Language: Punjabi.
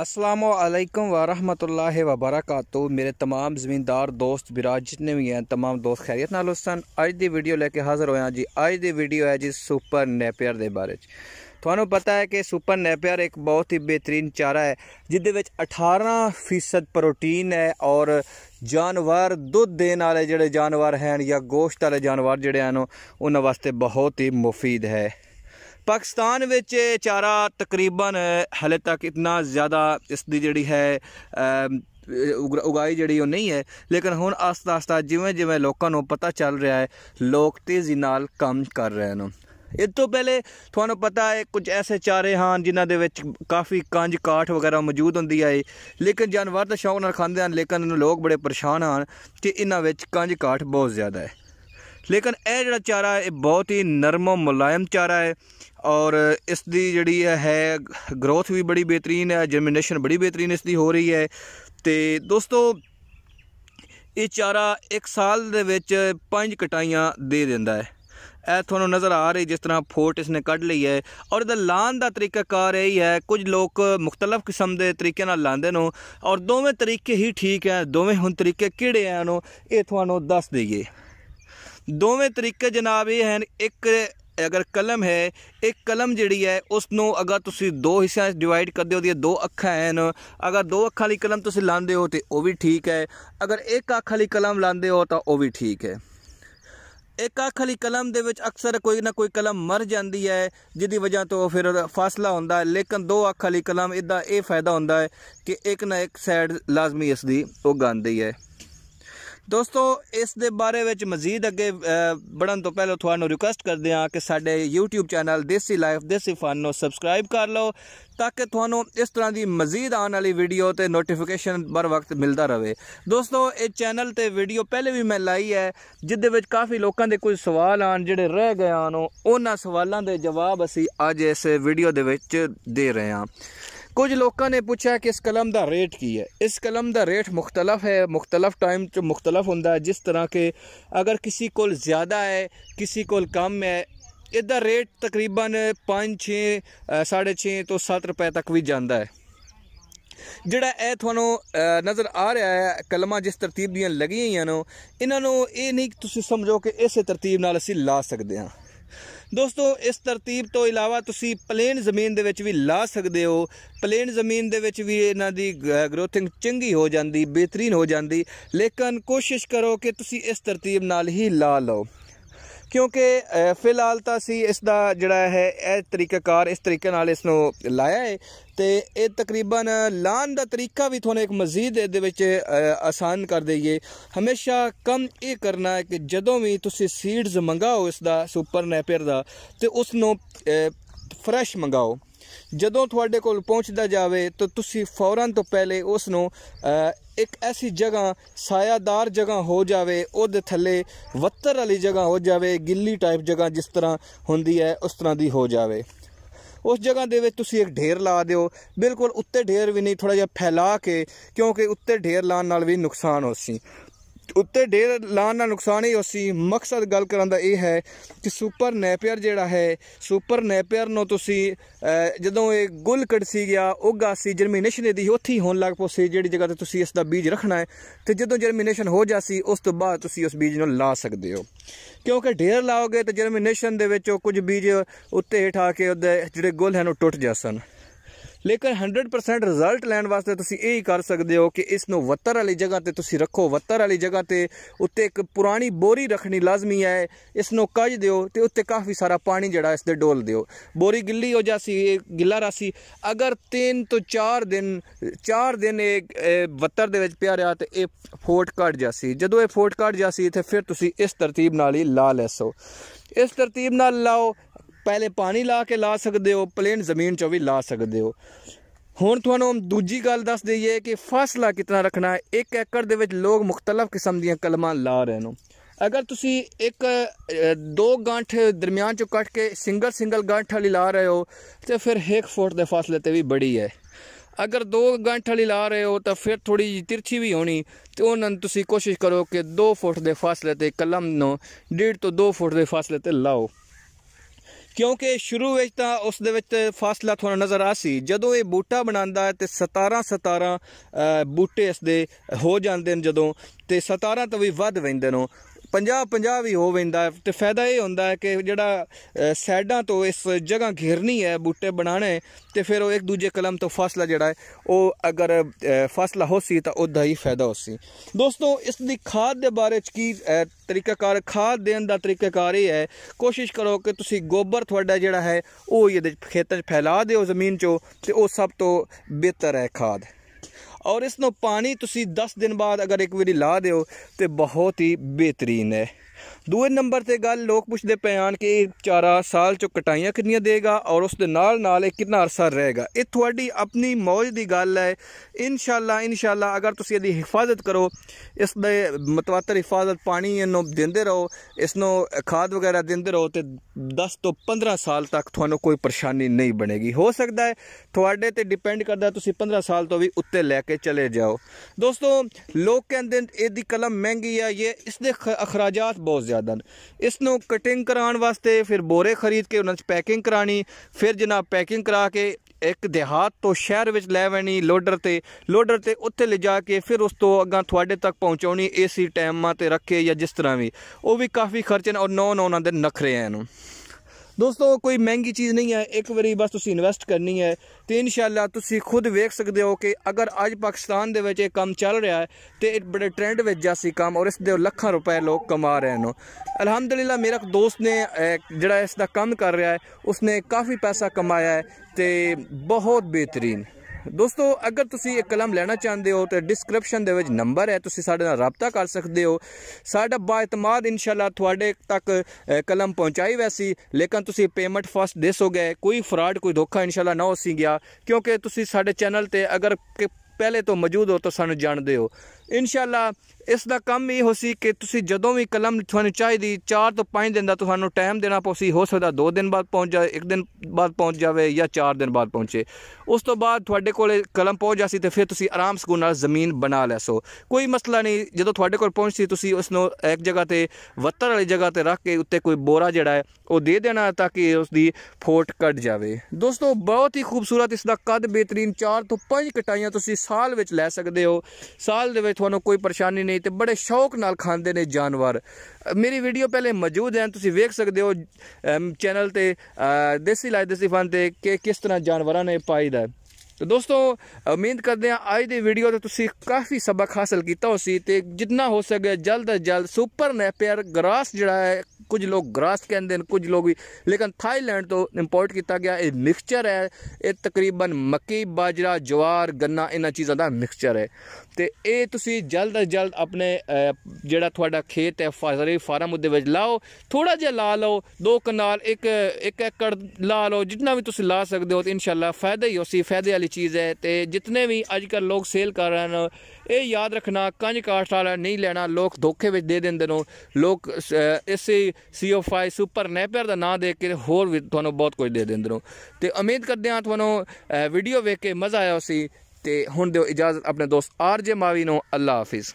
अस्सलाम वालेकुम ਵ वबरकातु ਮੇਰੇ ਤਮਾਮ ਜ਼ਮੀਂਦਾਰ ਦੋਸਤ ਵੀਰਾਂ ਜਿੰਨੇ ਵੀ ਹਨ ਤਮਾਮ ਦੋਸਤ ਖੈਰੀਅਤ ਨਾਲ ਹੋਸਨ ਅੱਜ ਦੀ ਵੀਡੀਓ ਲੈ ਕੇ ਹਾਜ਼ਰ ਹੋਇਆ ਜੀ ਅੱਜ ਦੀ ਵੀਡੀਓ ਹੈ ਜੀ ਸੁਪਰ ਨੈਪੀਅਰ ਦੇ ਬਾਰੇ ਚ ਤੁਹਾਨੂੰ ਪਤਾ ਹੈ ਕਿ ਸੁਪਰ ਨੈਪੀਅਰ ਇੱਕ ਬਹੁਤ ਹੀ ਬਿਹਤਰੀਨ ਚਾਰਾ ਹੈ ਜਿਸ ਵਿੱਚ 18% ਪ੍ਰੋਟੀਨ ਹੈ ਔਰ ਜਾਨਵਰ ਦੁੱਧ ਦੇਣ ਵਾਲੇ ਜਿਹੜੇ ਜਾਨਵਰ ਹਨ ਜਾਂ ਗੋਸ਼ਤ ਵਾਲੇ ਜਾਨਵਰ ਜਿਹੜੇ ਹਨ ਉਹਨਾਂ ਵਾਸਤੇ ਬਹੁਤ ਹੀ ਮੁਫੀਦ ਹੈ ਪਾਕਿਸਤਾਨ ਵਿੱਚ ਚਾਰਾ ਤਕਰੀਬਨ ਹਲੇ ਤੱਕ ਇਤਨਾ ਜ਼ਿਆਦਾ ਇਸ ਦੀ ਜਿਹੜੀ ਹੈ ਉਗਾਈ ਜਿਹੜੀ ਉਹ ਨਹੀਂ ਹੈ ਲੇਕਿਨ ਹੁਣ ਆਸਤਾ ਆਸਤਾ ਜਿਵੇਂ ਜਿਵੇਂ ਲੋਕਾਂ ਨੂੰ ਪਤਾ ਚੱਲ ਰਿਹਾ ਹੈ ਲੋਕ ਤੇਜ਼ੀ ਨਾਲ ਕੰਮ ਕਰ ਰਹੇ ਹਨ ਇਸ ਤੋਂ ਪਹਿਲੇ ਤੁਹਾਨੂੰ ਪਤਾ ਹੈ ਕੁਝ ਐਸੇ ਚਾਰੇ ਹਨ ਜਿਨ੍ਹਾਂ ਦੇ ਵਿੱਚ ਕਾਫੀ ਕੰਜ ਕਾਠ ਵਗੈਰਾ ਮੌਜੂਦ ਹੁੰਦੀ ਹੈ ਲੇਕਿਨ ਜਾਨਵਰ ਤਾਂ ਸ਼ੌਕ ਨਾਲ ਖਾਂਦੇ ਹਨ ਲੇਕਿਨ ਲੋਕ ਬੜੇ ਪਰੇਸ਼ਾਨ ਹਨ ਕਿ ਇਹਨਾਂ ਵਿੱਚ ਕੰਜ ਕਾਠ ਬਹੁਤ ਜ਼ਿਆਦਾ ਹੈ ਲੇਕਿਨ ਇਹ ਜਿਹੜਾ ਚਾਰਾ ਹੈ ਇਹ ਬਹੁਤ ਹੀ ਨਰਮ ਮੁਲਾਇਮ ਚਾਰਾ ਹੈ ਔਰ ਇਸ ਦੀ ਜਿਹੜੀ ਹੈ ਗਰੋਥ ਵੀ ਬੜੀ ਬਿਹਤਰੀਨ ਹੈ ਜਰਮੀਨੇਸ਼ਨ ਬੜੀ ਬਿਹਤਰੀਨ ਇਸ ਦੀ ਹੋ ਰਹੀ ਹੈ ਤੇ ਦੋਸਤੋ ਇਹ ਚਾਰਾ 1 ਸਾਲ ਦੇ ਵਿੱਚ 5 ਕਟਾਈਆਂ ਦੇ ਦਿੰਦਾ ਹੈ ਇਹ ਤੁਹਾਨੂੰ ਨਜ਼ਰ ਆ ਰਹੀ ਜਿਸ ਤਰ੍ਹਾਂ ਫੋਟ ਇਸਨੇ ਕੱਢ ਲਈ ਹੈ ਔਰ ਇਹਦਾ ਲਾਣ ਦਾ ਤਰੀਕਾ ਕਾਰ ਇਹ ਹੈ ਕੁਝ ਲੋਕ ਮੁxtਲਫ ਕਿਸਮ ਦੇ ਤਰੀਕੇ ਨਾਲ ਲਾਉਂਦੇ ਨੇ ਔਰ ਦੋਵੇਂ ਤਰੀਕੇ ਹੀ ਠੀਕ ਹੈ ਦੋਵੇਂ ਹੁਣ ਤਰੀਕੇ ਕਿਹੜੇ ਆ ਨੂੰ ਇਹ ਤੁਹਾਨੂੰ ਦੱਸ ਦਈਏ ਦੋਵੇਂ ਤਰੀਕੇ ਜਨਾਬ ਇਹ ਹਨ ਇੱਕ ਅਗਰ ਕਲਮ ਹੈ ਇੱਕ ਕਲਮ ਜਿਹੜੀ ਹੈ ਉਸ ਨੂੰ ਅਗਰ ਤੁਸੀਂ ਦੋ ਹਿੱਸਿਆਂ ਵਿੱਚ ਡਿਵਾਈਡ ਕਰਦੇ ਹੋ ਉਹਦੀਆਂ ਦੋ ਅੱਖਾਂ ਹਨ ਅਗਰ ਦੋ ਅੱਖਾਂ ਵਾਲੀ ਕਲਮ ਤੁਸੀਂ ਲਾਉਂਦੇ ਹੋ ਤੇ ਉਹ ਵੀ ਠੀਕ ਹੈ ਅਗਰ ਇੱਕ ਅੱਖ ਵਾਲੀ ਕਲਮ ਲਾਉਂਦੇ ਹੋ ਤਾਂ ਉਹ ਵੀ ਠੀਕ ਹੈ ਇੱਕ ਅੱਖ ਵਾਲੀ ਕਲਮ ਦੇ ਵਿੱਚ ਅਕਸਰ ਕੋਈ ਨਾ ਕੋਈ ਕਲਮ ਮਰ ਜਾਂਦੀ ਹੈ ਜਿੱਦੀ ਵਜ੍ਹਾ ਤੋਂ ਫਿਰ ਫਾਸਲਾ ਹੁੰਦਾ ਹੈ ਲੇਕਿਨ ਦੋ ਅੱਖ ਵਾਲੀ ਕਲਮ ਇਦਾਂ ਇਹ ਫਾਇਦਾ ਹੁੰਦਾ ਹੈ ਕਿ ਇੱਕ ਨਾ ਇੱਕ ਸਾਈਡ ਲਾਜ਼ਮੀ ਇਸ ਦੀ ਉਹ ਗੰਦੀ ਹੈ ਦੋਸਤੋ ਇਸ ਦੇ ਬਾਰੇ ਵਿੱਚ ਮਜ਼ੀਦ ਅੱਗੇ ਬੜਨ ਤੋਂ ਪਹਿਲਾਂ ਤੁਹਾਨੂੰ ਰਿਕੁਐਸਟ ਕਰਦੇ ਹਾਂ ਕਿ ਸਾਡੇ YouTube channel Desi life Desi fun ਨੂੰ ਸਬਸਕ੍ਰਾਈਬ ਕਰ ਲਓ ਤਾਂ ਕਿ ਤੁਹਾਨੂੰ ਇਸ ਤਰ੍ਹਾਂ ਦੀ ਮਜ਼ੀਦ ਆਉਣ ਵਾਲੀ ਵੀਡੀਓ ਤੇ ਨੋਟੀਫਿਕੇਸ਼ਨ ਬਰ ਵਕਤ ਮਿਲਦਾ ਰਹੇ ਦੋਸਤੋ ਇਹ ਚੈਨਲ ਤੇ ਵੀਡੀਓ ਪਹਿਲੇ ਵੀ ਮੈਂ ਲਾਈ ਹੈ ਜਿੱਦੇ ਵਿੱਚ ਕਾਫੀ ਲੋਕਾਂ ਦੇ ਕੁਝ ਸਵਾਲ ਆਣ ਜਿਹੜੇ ਰਹਿ ਗਏ ਆਨ ਉਹਨਾਂ ਸਵਾਲਾਂ ਦੇ ਜਵਾਬ ਅਸੀਂ ਅੱਜ ਇਸ ਵੀਡੀਓ ਦੇ ਵਿੱਚ ਦੇ ਰਹੇ ਹਾਂ ਕੁਝ ਲੋਕਾਂ ਨੇ ਪੁੱਛਿਆ ਕਿ ਇਸ ਕਲਮ ਦਾ ਰੇਟ ਕੀ ਹੈ ਇਸ ਕਲਮ ਦਾ ਰੇਟ ਮੁxtਲਫ ਹੈ ਮੁxtਲਫ ਟਾਈਮ 'ਚ ਮੁxtਲਫ ਹੁੰਦਾ ਹੈ ਜਿਸ ਤਰ੍ਹਾਂ ਕਿ ਅਗਰ ਕਿਸੇ ਕੋਲ ਜ਼ਿਆਦਾ ਹੈ ਕਿਸੇ ਕੋਲ ਕਮ ਹੈ ਇਹਦਾ ਰੇਟ ਤਕਰੀਬਨ 5 6 6.5 ਤੋਂ 7 ਰੁਪਏ ਤੱਕ ਵੀ ਜਾਂਦਾ ਹੈ ਜਿਹੜਾ ਇਹ ਤੁਹਾਨੂੰ ਨਜ਼ਰ ਆ ਰਿਹਾ ਹੈ ਕਲਮਾ ਜਿਸ ਤਰਤੀਬ ਦੀਆਂ ਲੱਗੀਆਂ ਹੋਈਆਂ ਨੇ ਇਹਨਾਂ ਨੂੰ ਇਹ ਨਹੀਂ ਤੁਸੀਂ ਸਮਝੋ ਕਿ ਇਸੇ ਤਰਤੀਬ ਨਾਲ ਅਸੀਂ ਲਾ ਸਕਦੇ ਹਾਂ ਦੋਸਤੋ ਇਸ ਤਰਤੀਬ ਤੋਂ ਇਲਾਵਾ ਤੁਸੀਂ ਪਲੇਨ ਜ਼ਮੀਨ ਦੇ ਵਿੱਚ ਵੀ ਲਾ ਸਕਦੇ ਹੋ ਪਲੇਨ ਜ਼ਮੀਨ ਦੇ ਵਿੱਚ ਵੀ ਇਹਨਾਂ ਦੀ ਗਰੋਥਿੰਗ ਚੰਗੀ ਹੋ ਜਾਂਦੀ ਬਿਹਤਰੀਨ ਹੋ ਜਾਂਦੀ ਲੇਕਿਨ ਕੋਸ਼ਿਸ਼ ਕਰੋ ਕਿ ਤੁਸੀਂ ਇਸ ਤਰਤੀਬ ਨਾਲ ਹੀ ਲਾ ਲਓ ਕਿਉਂਕਿ ਫਿਲਹਾਲ ਤਾਂ ਸੀ ਇਸ ਦਾ ਜਿਹੜਾ ਹੈ ਇਹ ਤਰੀਕਾਕਾਰ ਇਸ ਤਰੀਕੇ ਨਾਲ ਇਸ ਨੂੰ ਲਾਇਆ ਹੈ ਤੇ ਇਹ ਤਕਰੀਬਨ ਲਾਨ ਦਾ ਤਰੀਕਾ ਵੀ ਤੁਹਾਨੂੰ ਇੱਕ ਮਜ਼ੀਦ ਦੇ ਵਿੱਚ ਆਸਾਨ ਕਰ ਦਈਏ ਹਮੇਸ਼ਾ ਕੰਮ ਇਹ ਕਰਨਾ ਹੈ ਕਿ ਜਦੋਂ ਵੀ ਤੁਸੀਂ ਸੀਡਸ ਮੰਗਾਓ ਇਸ ਦਾ ਸੁਪਰ ਨੈਪਰ ਦਾ ਤੇ ਉਸ ਨੂੰ ਫਰੈਸ਼ ਮੰਗਾਓ ਜਦੋਂ ਤੁਹਾਡੇ ਕੋਲ ਪਹੁੰਚਦਾ ਜਾਵੇ ਤਾਂ ਤੁਸੀਂ ਫੌਰਨ ਤੋਂ ਪਹਿਲੇ ਉਸ ਨੂੰ ਇੱਕ ਐਸੀ ਜਗ੍ਹਾ ਸਾਇਆਦਾਰ ਜਗ੍ਹਾ ਹੋ ਜਾਵੇ ਉਹਦੇ ਥੱਲੇ ਵੱਤਰ ਵਾਲੀ ਜਗ੍ਹਾ ਹੋ ਜਾਵੇ ਗਿੱਲੀ ਟਾਈਪ ਜਗ੍ਹਾ ਜਿਸ ਤਰ੍ਹਾਂ ਹੁੰਦੀ ਹੈ ਉਸ ਤਰ੍ਹਾਂ ਦੀ ਹੋ ਜਾਵੇ ਉਸ ਜਗ੍ਹਾ ਦੇ ਵਿੱਚ ਤੁਸੀਂ ਇੱਕ ਢੇਰ ਲਾ ਦਿਓ ਬਿਲਕੁਲ ਉੱਤੇ ਢੇਰ ਵੀ ਨਹੀਂ ਥੋੜਾ ਜਿਹਾ ਫੈਲਾ ਕੇ ਕਿਉਂਕਿ ਉੱਤੇ ਢੇਰ ਲਾਣ ਨਾਲ ਵੀ ਨੁਕਸਾਨ ਹੋ ਸੀ ਉੱਤੇ ਡੇਰ ਲਾਣ ਨਾਲ ਨੁਕਸਾਨ ਹੀ ਹੋਸੀ ਮਕਸਦ ਗੱਲ ਕਰਨ ਦਾ ਇਹ ਹੈ ਕਿ ਸੁਪਰ ਨੈਪੀਅਰ ਜਿਹੜਾ ਹੈ ਸੁਪਰ ਨੈਪੀਅਰ ਨੂੰ ਤੁਸੀਂ ਜਦੋਂ ਇਹ ਗੁੱਲ ਕੜਸੀ ਗਿਆ ਉਗਾ ਸੀ ਜਰਮੀਨੇਸ਼ਨ ਦੀ ਉੱਥੇ ਹੋਣ ਲੱਗ ਪੋਸੀ ਜਿਹੜੀ ਜਗ੍ਹਾ ਤੇ ਤੁਸੀਂ ਇਸ ਦਾ ਬੀਜ ਰੱਖਣਾ ਹੈ ਤੇ ਜਦੋਂ ਜਰਮੀਨੇਸ਼ਨ ਹੋ ਜਾਸੀ ਉਸ ਤੋਂ ਬਾਅਦ ਤੁਸੀਂ ਉਸ ਬੀਜ ਨੂੰ ਲਾ ਸਕਦੇ ਹੋ ਕਿਉਂਕਿ ਢੇਰ ਲਾਓਗੇ ਤਾਂ ਜਰਮੀਨੇਸ਼ਨ ਦੇ ਵਿੱਚ ਕੁਝ ਬੀਜ ਉੱਤੇ ਹੀ ਠਾ ਕੇ ਉਹਦੇ ਜਿਹੜੇ ਗੁੱਲ ਹਨ ਉਹ ਟੁੱਟ ਜਾਸਨ ਲੇਕਿਨ 100% ਰਿਜ਼ਲਟ ਲੈਣ ਵਾਸਤੇ ਤੁਸੀਂ ਇਹ ਹੀ ਕਰ ਸਕਦੇ ਹੋ ਕਿ ਇਸ ਨੂੰ ਵੱਤਰ ਵਾਲੀ ਜਗ੍ਹਾ ਤੇ ਤੁਸੀਂ ਰੱਖੋ ਵੱਤਰ ਵਾਲੀ ਜਗ੍ਹਾ ਤੇ ਉੱਤੇ ਇੱਕ ਪੁਰਾਣੀ ਬੋਰੀ ਰੱਖਣੀ ਲਾਜ਼ਮੀ ਹੈ ਇਸ ਨੂੰ ਕੱਜ ਦਿਓ ਤੇ ਉੱਤੇ ਕਾਫੀ ਸਾਰਾ ਪਾਣੀ ਜਿਹੜਾ ਇਸ ਦੇ ਡੋਲ ਦਿਓ ਬੋਰੀ ਗਿੱਲੀ ਹੋ ਜਾਸੀ ਇਹ ਗਿੱਲਾ ਰਾਸੀ ਅਗਰ 3 ਤੋਂ 4 ਦਿਨ 4 ਦਿਨ ਇਹ ਵੱਤਰ ਦੇ ਵਿੱਚ ਪਿਆ ਰਿਹਾ ਤੇ ਇਹ ਫੋਟ ਕੱਢ ਜਾਸੀ ਜਦੋਂ ਇਹ ਫੋਟ ਕੱਢ ਜਾਸੀ ਤੇ ਫਿਰ ਤੁਸੀਂ ਇਸ ਤਰਤੀਬ ਨਾਲ ਹੀ ਲਾ ਲੈਸੋ ਇਸ ਤਰਤੀਬ ਨਾਲ ਲਾਓ ਪਹਿਲੇ ਪਾਣੀ ਲਾ ਕੇ ਲਾ ਸਕਦੇ ਹੋ ਪਲੇਨ ਜ਼ਮੀਨ 'ਚੋਂ ਵੀ ਲਾ ਸਕਦੇ ਹੋ ਹੁਣ ਤੁਹਾਨੂੰ ਦੂਜੀ ਗੱਲ ਦੱਸ ਦਈਏ ਕਿ ਫਸਲਾ ਕਿੰਨਾ ਰੱਖਣਾ ਹੈ 1 ਏਕੜ ਦੇ ਵਿੱਚ ਲੋਕ ਮੁxtਲਫ ਕਿਸਮ ਦੀਆਂ ਕਲਮਾਂ ਲਾ ਰਹੇ ਨੇ ਅਗਰ ਤੁਸੀਂ ਇੱਕ ਦੋ ਗਾਂਠ ਦਰਮਿਆਨ ਚੋਂ ਕੱਟ ਕੇ ਸਿੰਗਲ ਸਿੰਗਲ ਗਾਂਠ ਵਾਲੀ ਲਾ ਰਹੇ ਹੋ ਤੇ ਫਿਰ 1 ਫੁੱਟ ਦੇ ਫਾਸਲੇ ਤੇ ਵੀ ਬੜੀ ਹੈ ਅਗਰ ਦੋ ਗਾਂਠ ਵਾਲੀ ਲਾ ਰਹੇ ਹੋ ਤਾਂ ਫਿਰ ਥੋੜੀ ਤਿਰਛੀ ਵੀ ਹੋਣੀ ਤੇ ਉਹਨਾਂ ਨੂੰ ਤੁਸੀਂ ਕੋਸ਼ਿਸ਼ ਕਰੋ ਕਿ 2 ਫੁੱਟ ਦੇ ਫਾਸਲੇ ਤੇ ਕਲਮ ਨੂੰ 1.5 ਤੋਂ 2 ਫੁੱਟ ਦੇ ਫਾਸਲੇ ਤੇ ਲਾਓ ਕਿਉਂਕਿ ਸ਼ੁਰੂ ਵਿੱਚ ਤਾਂ ਉਸ ਦੇ ਵਿੱਚ ਫਾਸਲਾ ਤੁਹਾਨੂੰ ਨਜ਼ਰ ਆ ਸੀ ਜਦੋਂ ਇਹ ਬੂਟਾ ਬਣਾਉਂਦਾ ਤੇ 17 17 ਬੂਟੇ ਇਸ ਦੇ ਹੋ ਜਾਂਦੇ ਨੇ ਜਦੋਂ ਤੇ 17 ਤੋਂ ਵੀ ਵੱਧ ਵੈਂਦੇ ਨੇ 50 50 ਵੀ ਹੋ ਵੈਂਦਾ ਤੇ ਫਾਇਦਾ ਇਹ ਹੁੰਦਾ ਹੈ ਕਿ ਜਿਹੜਾ ਸਾਈਡਾਂ ਤੋਂ ਇਸ ਜਗ੍ਹਾ ਘੇਰਨੀ ਹੈ ਬੂਟੇ ਬਣਾਣੇ ਤੇ ਫਿਰ ਉਹ ਇੱਕ ਦੂਜੇ ਕਲਮ ਤੋਂ ਫਾਸਲਾ ਜਿਹੜਾ ਹੈ ਉਹ ਅਗਰ ਫਾਸਲਾ ਹੋਸੀ ਤਾਂ ਉਹਦਾ ਹੀ ਫਾਇਦਾ ਹੋਸੀ ਦੋਸਤੋ ਇਸ ਦੀ ਖਾਦ ਦੇ ਬਾਰੇ ਚ ਕੀ ਤਰੀਕਾਕਾਰ ਖਾਦ ਦੇਣ ਦਾ ਤਰੀਕਾਕਾਰ ਇਹ ਹੈ ਕੋਸ਼ਿਸ਼ ਕਰੋ ਕਿ ਤੁਸੀਂ ਗੋਬਰ ਤੁਹਾਡਾ ਜਿਹੜਾ ਹੈ ਉਹ ਇਹਦੇ ਖੇਤਾਂ 'ਚ ਫੈਲਾ ਦਿਓ ਜ਼ਮੀਨ 'ਚੋਂ ਤੇ ਉਹ ਸਭ ਤੋਂ ਬਿਹਤਰ ਹੈ ਖਾਦ ਔਰ ਇਸ ਨੂੰ ਪਾਣੀ ਤੁਸੀਂ 10 ਦਿਨ ਬਾਅਦ ਅਗਰ ਇੱਕ ਵਾਰੀ ਲਾ ਦਿਓ ਤੇ ਬਹੁਤ ਹੀ ਬਿਹਤਰੀਨ ਹੈ ਦੂਏ ਨੰਬਰ ਤੇ ਗੱਲ ਲੋਕ ਪੁੱਛਦੇ ਪਿਆਨ ਕਿ ਚਾਰਾ ਸਾਲ ਚ ਕਟਾਈਆਂ ਕਿੰਨੀਆਂ ਦੇਗਾ ਔਰ ਉਸ ਦੇ ਨਾਲ ਨਾਲ ਇਹ ਕਿੰਨਾ ਅਰਸਾ ਰਹੇਗਾ ਇਹ ਤੁਹਾਡੀ ਆਪਣੀ ਮੌਜ ਦੀ ਗੱਲ ਹੈ ਇਨਸ਼ਾਅੱਲਾ ਇਨਸ਼ਾਅੱਲਾ ਅਗਰ ਤੁਸੀਂ ਇਹਦੀ ਹਿਫਾਜ਼ਤ ਕਰੋ ਇਸ ਦੇ ਮਤਵਾਤਰ ਹਿਫਾਜ਼ਤ ਪਾਣੀ ਇਹਨੂੰ ਦਿੰਦੇ ਰਹੋ ਇਸ ਨੂੰ ਖਾਦ ਵਗੈਰਾ ਦਿੰਦੇ ਰਹੋ ਤੇ 10 ਤੋਂ 15 ਸਾਲ ਤੱਕ ਤੁਹਾਨੂੰ ਕੋਈ ਪਰੇਸ਼ਾਨੀ ਨਹੀਂ ਬਣੇਗੀ ਹੋ ਸਕਦਾ ਹੈ ਤੁਹਾਡੇ ਤੇ ਡਿਪੈਂਡ ਕਰਦਾ ਤੁਸੀਂ 15 ਸਾਲ ਤੋਂ ਵੀ ਉੱਤੇ ਲੈ ਕੇ ਚਲੇ ਜਾਓ ਦੋਸਤੋ ਲੋਕ ਕਹਿੰਦੇ ਇਹਦੀ ਕਲਮ ਮਹਿੰਗੀ ਆ ਇਹ ਇਸ ਦੇ ਅਖਰਾਜਾਤ ਬਹੁਤ ਜ਼ਿਆਦਾ ਇਸ ਨੂੰ ਕਟਿੰਗ ਕਰਾਉਣ ਵਾਸਤੇ ਫਿਰ ਬੋਰੇ ਖਰੀਦ ਕੇ ਉਹਨਾਂ 'ਚ ਪੈਕਿੰਗ ਕਰਾਣੀ ਫਿਰ ਜਨਾਬ ਪੈਕਿੰਗ ਕਰਾ ਕੇ ਇੱਕ ਦਿਹਾਤ ਤੋਂ ਸ਼ਹਿਰ ਵਿੱਚ ਲੈ ਵੈਣੀ ਲੋਡਰ ਤੇ ਲੋਡਰ ਤੇ ਉੱਥੇ ਲਿਜਾ ਕੇ ਫਿਰ ਉਸ ਤੋਂ ਅੱਗਾ ਤੁਹਾਡੇ ਤੱਕ ਪਹੁੰਚਾਉਣੀ ਏਸੀ ਟਾਈਮਾਂ ਤੇ ਰੱਖੇ ਜਾਂ ਜਿਸ ਤਰ੍ਹਾਂ ਵੀ ਉਹ ਵੀ ਕਾਫੀ ਖਰਚੇ ਨੇ ਔਰ ਨੌ ਨੌ ਉਹਨਾਂ ਦੇ ਨਖਰੇ ਆ ਨੂੰ ਦੋਸਤੋ ਕੋਈ ਮਹਿੰਗੀ ਚੀਜ਼ ਨਹੀਂ ਹੈ ਇੱਕ ਵਾਰੀ ਬਸ ਤੁਸੀਂ ਇਨਵੈਸਟ ਕਰਨੀ ਹੈ ਤੇ ਇਨਸ਼ਾਅੱਲਾ ਤੁਸੀਂ ਖੁਦ ਵੇਖ ਸਕਦੇ ਹੋ ਕਿ ਅਗਰ ਅੱਜ ਪਾਕਿਸਤਾਨ ਦੇ ਵਿੱਚ ਇਹ ਕੰਮ ਚੱਲ ਰਿਹਾ ਹੈ ਤੇ ਇਹ ਬੜੇ ਟ੍ਰੈਂਡ ਵਿੱਚ ਜਾਸੀ ਕੰਮ ਔਰ ਇਸ ਦੇ ਲੱਖਾਂ ਰੁਪਏ ਲੋਕ ਕਮਾ ਰਹੇ ਨੇ ਅਲਹਮਦੁਲਿਲਾ ਮੇਰਾ ਇੱਕ ਦੋਸਤ ਨੇ ਜਿਹੜਾ ਇਸ ਦਾ ਕੰਮ ਕਰ ਰਿਹਾ ਹੈ ਉਸਨੇ ਕਾਫੀ ਪੈਸਾ ਕਮਾਇਆ ਹੈ ਤੇ ਬਹੁਤ ਬਿਹਤਰੀਨ ਦੋਸਤੋ ਅਗਰ ਤੁਸੀਂ ਇੱਕ ਕਲਮ ਲੈਣਾ ਚਾਹੁੰਦੇ ਹੋ ਤਾਂ ਡਿਸਕ੍ਰਿਪਸ਼ਨ ਦੇ ਵਿੱਚ ਨੰਬਰ ਹੈ ਤੁਸੀਂ ਸਾਡੇ ਨਾਲ ਰابطਾ ਕਰ ਸਕਦੇ ਹੋ ਸਾਡਾ ਬਾਇਤਮਾਦ ਇਨਸ਼ਾਅੱਲਾ ਤੁਹਾਡੇ ਤੱਕ ਕਲਮ ਪਹੁੰਚਾਈ ਵੈਸੀ ਲੇਕਿਨ ਤੁਸੀਂ ਪੇਮੈਂਟ ਫਸਟ ਦੇਸੋਗੇ ਕੋਈ ਫਰਾਡ ਕੋਈ ਧੋਖਾ ਇਨਸ਼ਾਅੱਲਾ ਨਾ ਹੋਸੀ ਗਿਆ ਕਿਉਂਕਿ ਤੁਸੀਂ ਸਾਡੇ ਚੈਨਲ ਤੇ ਅਗਰ ਪਹਿਲੇ ਤੋਂ ਮੌਜੂਦ ਹੋ ਤਾਂ ਸਾਨੂੰ ਜਾਣਦੇ ਹੋ ਇਨਸ਼ਾਅੱਲਾ ਇਸ ਦਾ ਕੰਮ ਇਹ ਹੋਸੀ ਕਿ ਤੁਸੀਂ ਜਦੋਂ ਵੀ ਕਲਮ ਤੁਹਾਨੂੰ ਚਾਹੀਦੀ 4 ਤੋਂ 5 ਦਿਨ ਦਾ ਤੁਹਾਨੂੰ ਟਾਈਮ ਦੇਣਾ ਪੋਸੀ ਹੋ ਸਕਦਾ 2 ਦਿਨ ਬਾਅਦ ਪਹੁੰਚ ਜਾਵੇ 1 ਦਿਨ ਬਾਅਦ ਪਹੁੰਚ ਜਾਵੇ ਜਾਂ 4 ਦਿਨ ਬਾਅਦ ਪਹੁੰਚੇ ਉਸ ਤੋਂ ਬਾਅਦ ਤੁਹਾਡੇ ਕੋਲੇ ਕਲਮ ਪਹੁੰਚ ਜਾਸੀ ਤੇ ਫਿਰ ਤੁਸੀਂ ਆਰਾਮ ਸਕੂਨ ਨਾਲ ਜ਼ਮੀਨ ਬਣਾ ਲੈ ਸੋ ਕੋਈ ਮਸਲਾ ਨਹੀਂ ਜਦੋਂ ਤੁਹਾਡੇ ਕੋਲ ਪਹੁੰਚਦੀ ਤੁਸੀਂ ਉਸ ਨੂੰ ਇੱਕ ਜਗ੍ਹਾ ਤੇ ਵੱਤਰ ਵਾਲੀ ਜਗ੍ਹਾ ਤੇ ਰੱਖ ਕੇ ਉੱਤੇ ਕੋਈ ਬੋਰਾ ਜਿਹੜਾ ਹੈ ਉਹ ਦੇ ਦੇਣਾ ਤਾਂ ਕਿ ਉਸ ਦੀ ਫੋਟ ਕੱਢ ਜਾਵੇ ਦੋਸਤੋ ਬਹੁਤ ਹੀ ਖੂਬਸੂਰਤ ਇਸ ਦਾ ਕੱਦ ਬਿਹਤਰੀਨ 4 ਤੋਂ 5 ਕਟਾਈਆਂ ਤੁਸੀਂ ਸਾਲ ਵਿੱਚ ਲੈ ਸਕਦੇ ਹੋ ਸਾਲ ਦੇ ਵਿੱਚ ਤੁਹਾਨੂੰ ਕੋਈ ਪਰੇਸ਼ਾਨੀ ਨਹੀਂ ਤੇ ਬੜੇ ਸ਼ੌਕ ਨਾਲ ਖਾਂਦੇ ਨੇ ਜਾਨਵਰ ਮੇਰੀ ਵੀਡੀਓ ਪਹਿਲੇ ਮੌਜੂਦ ਹੈ ਤੁਸੀਂ ਵੇਖ ਸਕਦੇ ਹੋ ਚੈਨਲ ਤੇ ਦੇਸੀ ਲਾਈ ਦੇਸੀ ਫਨ ਤੇ ਕਿ ਕਿਸ ਤਰ੍ਹਾਂ ਜਾਨਵਰਾਂ ਨੇ ਪਾਈਦਾ ਤੇ ਦੋਸਤੋ ਉਮੀਦ ਕਰਦੇ ਹਾਂ ਅੱਜ ਦੀ ਵੀਡੀਓ ਤੋਂ ਤੁਸੀਂ ਕਾਫੀ ਸਬਕ ਹਾਸਲ ਕੀਤਾ ਹੋਸੀ ਤੇ ਜਿੰਨਾ ਹੋ ਸਕੇ ਜਲਦ ਜਲਦ ਸੁਪਰ ਨੈਪੀਅਰ ਗਰਾਸ ਜਿਹੜਾ ਹੈ ਕੁਝ ਲੋਕ ਗ੍ਰਾਸ ਕਹਿੰਦੇ ਨੇ ਕੁਝ ਲੋਕ ਵੀ ਲੇਕਿਨ ਥਾਈਲੈਂਡ ਤੋਂ ਇੰਪੋਰਟ ਕੀਤਾ ਗਿਆ ਇਹ ਮਿਕਸਚਰ ਹੈ ਇਹ ਤਕਰੀਬਨ ਮੱਕੀ ਬਾਜਰਾ ਜਵਾਰ ਗੰਨਾ ਇਹਨਾਂ ਚੀਜ਼ਾਂ ਦਾ ਮਿਕਸਚਰ ਹੈ ਤੇ ਇਹ ਤੁਸੀਂ ਜਲਦ ਅਜ ਜਲਦ ਆਪਣੇ ਜਿਹੜਾ ਤੁਹਾਡਾ ਖੇਤ ਹੈ ਫਾਰਮ ਫਾਰਮ ਉਹਦੇ ਵਿੱਚ ਲਾਓ ਥੋੜਾ ਜਿਹਾ ਲਾ ਲਓ ਦੋ ਕਨਾਲ ਇੱਕ ਇੱਕ ਏਕੜ ਲਾ ਲਓ ਜਿੰਨਾ ਵੀ ਤੁਸੀਂ ਲਾ ਸਕਦੇ ਹੋ ਤੇ ਇਨਸ਼ਾਅੱਲਾ ਫਾਇਦਾ ਹੀ ਉਸੇ ਫਾਇਦੇ ਵਾਲੀ ਚੀਜ਼ ਹੈ ਤੇ ਜਿੰਨੇ ਵੀ ਅੱਜ ਕੱਲ ਲੋਕ ਸੇਲ ਕਰ ਰਹੇ ਹਨ ਇਹ ਯਾਦ ਰੱਖਣਾ ਕੰਜ ਕਾਸਟ ਵਾਲਾ ਨਹੀਂ ਲੈਣਾ ਲੋਕ ਧੋਖੇ ਵਿੱਚ ਦੇ ਦਿੰਦੇ ਨੇ ਲੋਕ ਇਸੇ CO5 ਸੁਪਰ ਨੈਪਰ ਦਾ ਨਾਂ ਦੇ ਕੇ ਹੋਰ ਵੀ ਤੁਹਾਨੂੰ ਬਹੁਤ ਕੁਝ ਦੇ ਦਿੰਦੇ ਨੇ ਤੇ ਉਮੀਦ ਕਰਦੇ ਹਾਂ ਤੁਹਾਨੂੰ ਵੀਡੀਓ ਵੇਖ ਕੇ ਮਜ਼ਾ ਆਇਆ ਸੀ ਤੇ ਹੁਣ ਦਿਓ ਇਜਾਜ਼ਤ ਆਪਣੇ ਦੋਸਤ ਆਰਜੇ ਮਾਵੀ ਨੂੰ ਅੱਲਾ ਹਾਫਿਜ਼